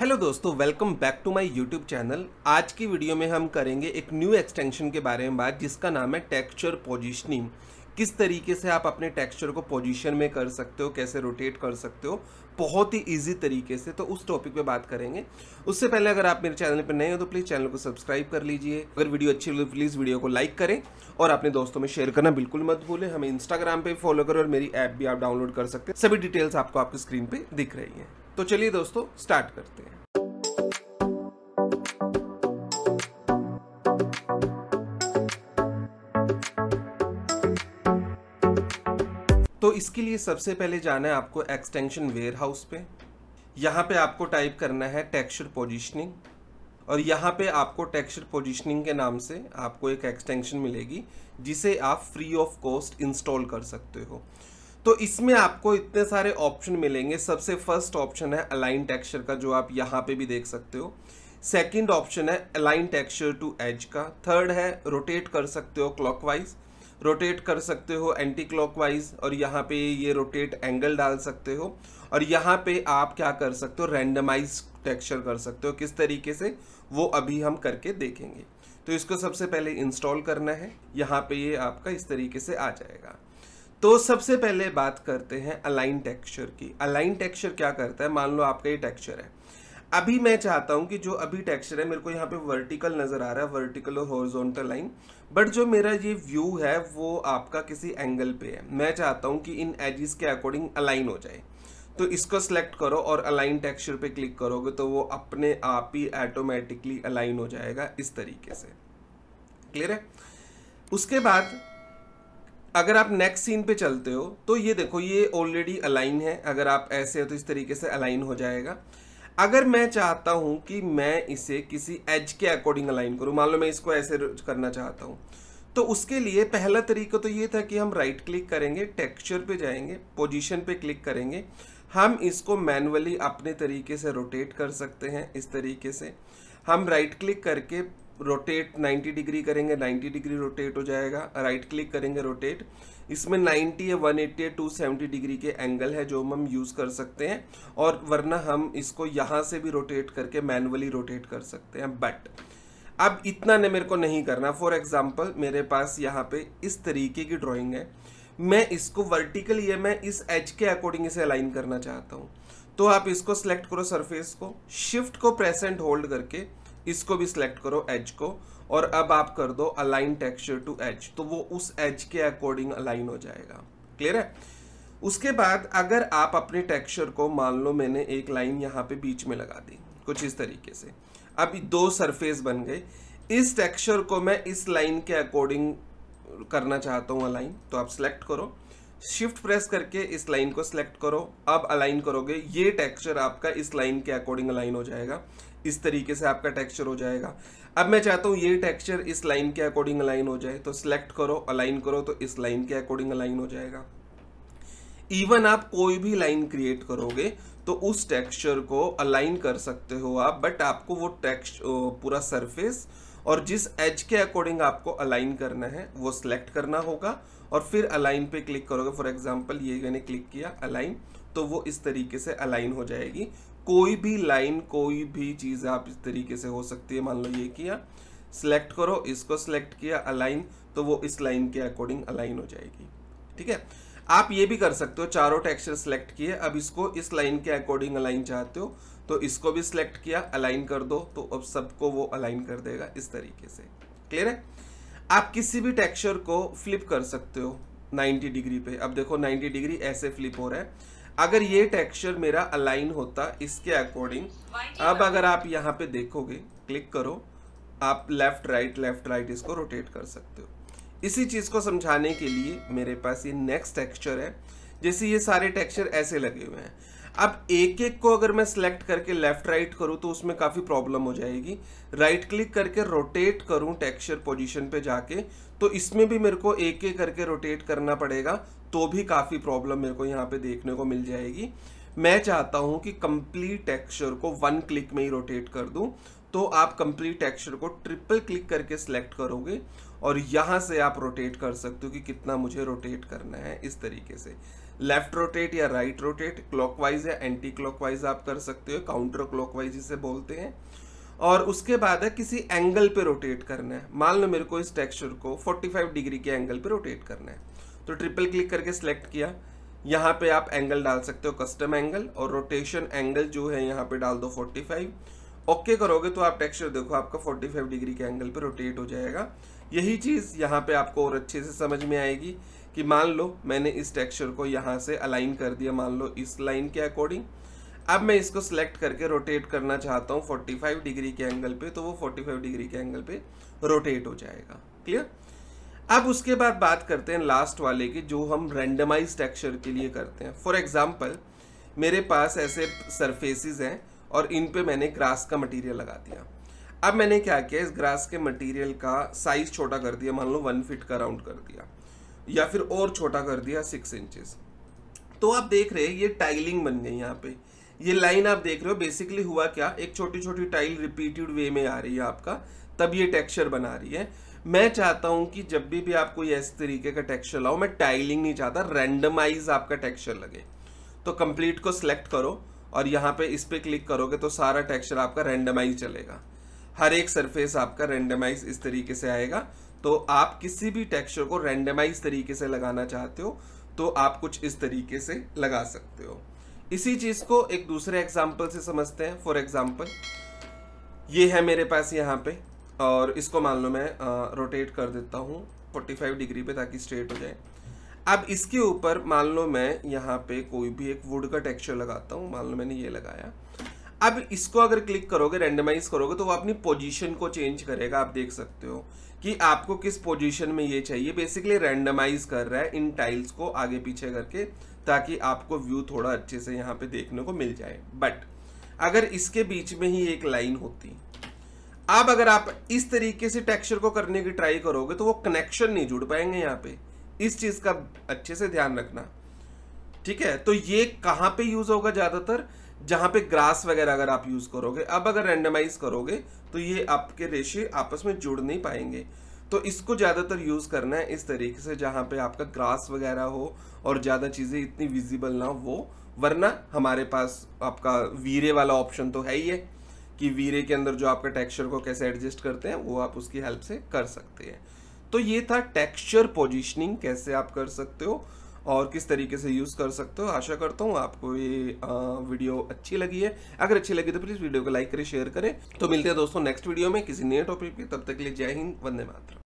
hello दोस्तों welcome back to my YouTube channel आज की वीडियो में हम करेंगे एक न्यू एक्सटेंशन के बारे में बात जिसका नाम है टेक्सचर पोजिशनिंग किस तरीके से आप अपने टेक्सचर को पोजीशन में कर सकते हो कैसे रोटेट कर सकते हो बहुत ही इजी तरीके से तो उस टॉपिक पे बात करेंगे उससे पहले अगर आप मेरे चैनल पर नए हो तो प्लीज़ चैनल को सब्सक्राइब कर लीजिए अगर वीडियो अच्छी तो प्लीज़ वीडियो को लाइक करें और अपने दोस्तों में शेयर करना बिल्कुल मत भूलें हमें इंस्टाग्राम पर फॉलो करें और मेरी ऐप भी आप डाउनलोड कर सकते हैं सभी डिटेल्स आपको आपकी स्क्रीन पर दिख रही है तो चलिए दोस्तों स्टार्ट करते हैं तो इसके लिए सबसे पहले जाना है आपको एक्सटेंशन वेयर हाउस पे यहां पे आपको टाइप करना है टेक्सचर पोजिशनिंग और यहां पे आपको टेक्सचर पोजिशनिंग के नाम से आपको एक एक्सटेंशन मिलेगी जिसे आप फ्री ऑफ कॉस्ट इंस्टॉल कर सकते हो तो इसमें आपको इतने सारे ऑप्शन मिलेंगे सबसे फर्स्ट ऑप्शन है अलाइन टेक्सचर का जो आप यहाँ पे भी देख सकते हो सेकंड ऑप्शन है अलाइन टेक्सचर टू एज का थर्ड है रोटेट कर सकते हो क्लॉकवाइज रोटेट कर सकते हो एंटी क्लॉकवाइज और यहाँ पे ये रोटेट एंगल डाल सकते हो और यहाँ पे आप क्या कर सकते हो रेंडमाइज टेक्सचर कर सकते हो किस तरीके से वो अभी हम करके देखेंगे तो इसको सबसे पहले इंस्टॉल करना है यहाँ पे ये आपका इस तरीके से आ जाएगा तो सबसे पहले बात करते हैं अलाइन टेक्सचर की अलाइन टेक्सचर क्या करता है मान लो आपका ये टेक्सचर है अभी मैं चाहता हूँ कि जो अभी टेक्सचर है मेरे को यहाँ पे वर्टिकल नज़र आ रहा है वर्टिकल और हॉरिजॉन्टल लाइन बट जो मेरा ये व्यू है वो आपका किसी एंगल पे है मैं चाहता हूँ कि इन एजिस के अकॉर्डिंग अलाइन हो जाए तो इसको सेलेक्ट करो और अलाइन टेक्सचर पे क्लिक करोगे तो वो अपने आप ही ऑटोमेटिकली अलाइन हो जाएगा इस तरीके से क्लियर है उसके बाद अगर आप नेक्स्ट सीन पे चलते हो तो ये देखो ये ऑलरेडी अलाइन है अगर आप ऐसे हो तो इस तरीके से अलाइन हो जाएगा अगर मैं चाहता हूँ कि मैं इसे किसी एज के अकॉर्डिंग अलाइन करूँ मान लो मैं इसको ऐसे करना चाहता हूँ तो उसके लिए पहला तरीका तो ये था कि हम राइट क्लिक करेंगे टेक्सचर पे जाएंगे पोजीशन पे क्लिक करेंगे हम इसको मैनुअली अपने तरीके से रोटेट कर सकते हैं इस तरीके से हम राइट क्लिक करके रोटेट 90 डिग्री करेंगे 90 डिग्री रोटेट हो जाएगा राइट क्लिक करेंगे रोटेट इसमें 90 या 180 या सेवेंटी डिग्री के एंगल है जो हम यूज़ कर सकते हैं और वरना हम इसको यहाँ से भी रोटेट करके मैनुअली रोटेट कर सकते हैं बट अब इतना ने मेरे को नहीं करना फॉर एग्ज़ाम्पल मेरे पास यहाँ पे इस तरीके की ड्राइंग है मैं इसको वर्टिकली ये मैं इस एच के अकॉर्डिंग इसे अलाइन करना चाहता हूँ तो आप इसको सिलेक्ट करो सरफेस को शिफ्ट को प्रेस एंड होल्ड करके इसको भी सिलेक्ट करो एज को और अब आप कर दो अलाइन टेक्सचर टू एज तो वो उस एज के अकॉर्डिंग अलाइन हो जाएगा क्लियर है उसके बाद अगर आप अपने टेक्सचर को मान लो मैंने एक लाइन यहाँ पे बीच में लगा दी कुछ इस तरीके से अब दो सरफेस बन गए इस टेक्सचर को मैं इस लाइन के अकॉर्डिंग करना चाहता हूँ अलाइन तो आप सेलेक्ट करो शिफ्ट प्रेस करके इस लाइन को सिलेक्ट करो अब अलाइन करोगे ये टेक्सचर आपका इस लाइन के अकॉर्डिंग अलाइन हो जाएगा इस तरीके से आपका टेक्सचर हो जाएगा अब मैं चाहता हूँ ये टेक्सचर इस लाइन के अकॉर्डिंग अलाइन हो जाए तो सिलेक्ट करो अलाइन करो तो इस लाइन के अकॉर्डिंग अलाइन हो जाएगा इवन आप कोई भी लाइन क्रिएट करोगे तो उस टेक्सचर को अलाइन कर सकते हो आप बट आपको वो टेक्स पूरा सरफेस और जिस एज के अकॉर्डिंग आपको अलाइन करना है वो सिलेक्ट करना होगा और फिर अलाइन पे क्लिक करोगे फॉर एग्जांपल ये मैंने क्लिक किया अलाइन तो वो इस तरीके से अलाइन हो जाएगी कोई भी लाइन कोई भी चीज़ आप इस तरीके से हो सकती है मान लो ये किया सिलेक्ट करो इसको सिलेक्ट किया अलाइन तो वो इस लाइन के अकॉर्डिंग अलाइन हो जाएगी ठीक है आप ये भी कर सकते हो चारों टेक्सचर सेलेक्ट किए अब इसको इस लाइन के अकॉर्डिंग अलाइन चाहते हो तो इसको भी सिलेक्ट किया अलाइन कर दो तो अब सबको वो अलाइन कर देगा इस तरीके से क्लियर है आप किसी भी टेक्सचर को फ्लिप कर सकते हो 90 डिग्री पे अब देखो 90 डिग्री ऐसे फ्लिप हो रहा है अगर ये टेक्सचर मेरा अलाइन होता इसके अकॉर्डिंग अब अगर आप यहाँ पे देखोगे क्लिक करो आप लेफ्ट राइट लेफ्ट राइट इसको रोटेट कर सकते हो इसी चीज़ को समझाने के लिए मेरे पास ये नेक्स्ट टेक्सचर है जैसे ये सारे टेक्सचर ऐसे लगे हुए हैं अब एक एक को अगर मैं सिलेक्ट करके लेफ्ट राइट करूँ तो उसमें काफ़ी प्रॉब्लम हो जाएगी राइट right क्लिक करके रोटेट करूँ टेक्सचर पोजीशन पे जाके तो इसमें भी मेरे को एक एक करके रोटेट करना पड़ेगा तो भी काफ़ी प्रॉब्लम मेरे को यहाँ पे देखने को मिल जाएगी मैं चाहता हूँ कि कंप्लीट टेक्सचर को वन क्लिक में ही रोटेट कर दूँ तो आप कंप्लीट टेक्सचर को ट्रिपल क्लिक करके सिलेक्ट करोगे और यहाँ से आप रोटेट कर सकते हो कि कितना मुझे रोटेट करना है इस तरीके से लेफ्ट रोटेट या राइट रोटेट क्लॉकवाइज या एंटी क्लॉकवाइज आप कर सकते हो काउंटर क्लॉकवाइज इसे बोलते हैं और उसके बाद है किसी एंगल पे रोटेट करना है मान लो मेरे को इस टेक्सचर को 45 डिग्री के एंगल पे रोटेट करना है तो ट्रिपल क्लिक करके सेलेक्ट किया यहाँ पे आप एंगल डाल सकते हो कस्टम एंगल और रोटेशन एंगल जो है यहाँ पे डाल दो 45 ओके करोगे तो आप टेक्सचर देखो आपका 45 डिग्री के एंगल पे रोटेट हो जाएगा यही चीज़ यहाँ पे आपको और अच्छे से समझ में आएगी कि मान लो मैंने इस टेक्सचर को यहाँ से अलाइन कर दिया मान लो इस लाइन के अकॉर्डिंग अब मैं इसको सिलेक्ट करके रोटेट करना चाहता हूँ 45 डिग्री के एंगल पे तो वो 45 डिग्री के एंगल पे रोटेट हो जाएगा क्लियर अब उसके बाद बात करते हैं लास्ट वाले की जो हम रेंडमाइज टेक्सचर के लिए करते हैं फॉर एग्जाम्पल मेरे पास ऐसे सरफेसिस हैं और इन पर मैंने ग्रास का मटीरियल लगा दिया अब मैंने क्या किया इस ग्रास के मटेरियल का साइज़ छोटा कर दिया मान लो वन फिट का राउंड कर दिया या फिर और छोटा कर दिया सिक्स इंचेस तो आप देख रहे हैं ये टाइलिंग बन गई यहाँ पे ये लाइन आप देख रहे हो बेसिकली हुआ क्या एक छोटी छोटी टाइल रिपीटेड वे में आ रही है आपका तब ये टेक्सचर बना रही है मैं चाहता हूं कि जब भी भी आप कोई इस तरीके का टेक्सचर लाओ मैं टाइलिंग नहीं चाहता रैंडमाइज आपका टेक्सचर लगे तो कंप्लीट को सिलेक्ट करो और यहाँ पे इस पर क्लिक करोगे तो सारा टेक्सचर आपका रेंडमाइज चलेगा हर एक सरफेस आपका रेंडमाइज इस तरीके से आएगा तो आप किसी भी टेक्सचर को रेंडमाइज तरीके से लगाना चाहते हो तो आप कुछ इस तरीके से लगा सकते हो इसी चीज़ को एक दूसरे एग्जाम्पल से समझते हैं फॉर एग्ज़ाम्पल ये है मेरे पास यहाँ पे और इसको मान लो मैं रोटेट कर देता हूँ 45 डिग्री पे ताकि स्ट्रेट हो जाए अब इसके ऊपर मान लो मैं यहाँ पे कोई भी एक वुड का टेक्सचर लगाता हूँ मान लो मैंने ये लगाया अब इसको अगर क्लिक करोगे रेंडमाइज करोगे तो वो अपनी पोजीशन को चेंज करेगा आप देख सकते हो कि आपको किस पोजीशन में ये चाहिए बेसिकली रेंडमाइज कर रहा है इन टाइल्स को आगे पीछे करके ताकि आपको व्यू थोड़ा अच्छे से यहाँ पे देखने को मिल जाए बट अगर इसके बीच में ही एक लाइन होती अब अगर आप इस तरीके से टेक्सचर को करने की ट्राई करोगे तो वो कनेक्शन नहीं जुड़ पाएंगे यहाँ पे इस चीज़ का अच्छे से ध्यान रखना ठीक है तो ये कहाँ पे यूज़ होगा ज़्यादातर जहाँ पे ग्रास वगैरह अगर आप यूज़ करोगे अब अगर रेंडमाइज करोगे तो ये आपके रेशे आपस में जुड़ नहीं पाएंगे तो इसको ज़्यादातर यूज़ करना है इस तरीके से जहाँ पे आपका ग्रास वगैरह हो और ज़्यादा चीज़ें इतनी विजिबल ना हो वरना हमारे पास आपका वीरे वाला ऑप्शन तो है ही है कि वीरे के अंदर जो आपका टेक्स्चर को कैसे एडजस्ट करते हैं वो आप उसकी हेल्प से कर सकते हैं तो ये था टेक्स्चर पोजिशनिंग कैसे आप कर सकते हो और किस तरीके से यूज़ कर सकते हो आशा करता हूँ आपको ये वीडियो अच्छी लगी है अगर अच्छी लगी तो प्लीज़ वीडियो को लाइक करें शेयर करें तो मिलते हैं दोस्तों नेक्स्ट वीडियो में किसी नए टॉपिक पर तब तक के लिए जय हिंद वंदे मातरम